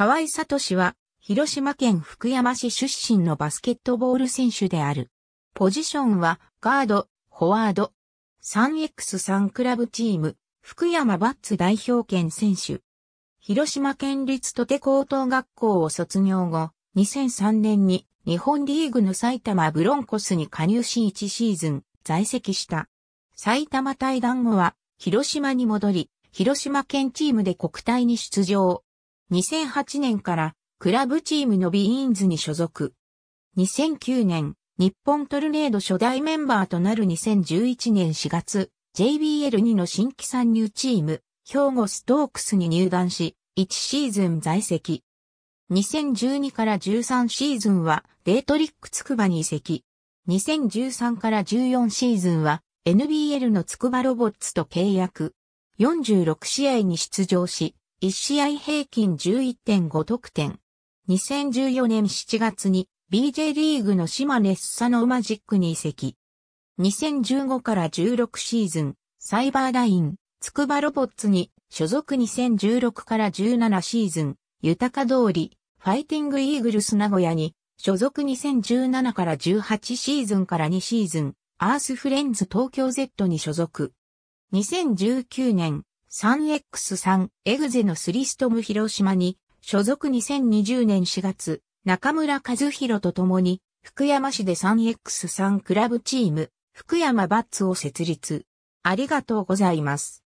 河合聡は、広島県福山市出身のバスケットボール選手である。ポジションは、ガード、フォワード。3x3 クラブチーム、福山バッツ代表権選手。広島県立とて高等学校を卒業後、2003年に日本リーグの埼玉ブロンコスに加入し1シーズン在籍した。埼玉対談後は広島に戻り、広島県チームで国体に出場。2008年からクラブチームのビーンズに所属。2009年、日本トルネード初代メンバーとなる2011年4月、JBL2 の新規参入チーム、兵庫ストークスに入団し、1シーズン在籍。2012から13シーズンは、デートリックつくばに移籍。2013から14シーズンは、NBL のつくばロボッツと契約。46試合に出場し、1試合平均11.5得点。2014年7月に BJ リーグの島根スサノーマジックに移籍。2015から16シーズン、サイバーライン、つくばロボッツに所属2016から17シーズン、豊か通り、ファイティングイーグルス名古屋に、所属2017から18シーズンから2シーズン、アースフレンズ東京 Z に所属。2019年、3X3 エグゼのスリストム広島に所属2020年4月中村和弘と共に福山市で 3X3 クラブチーム福山バッツを設立。ありがとうございます。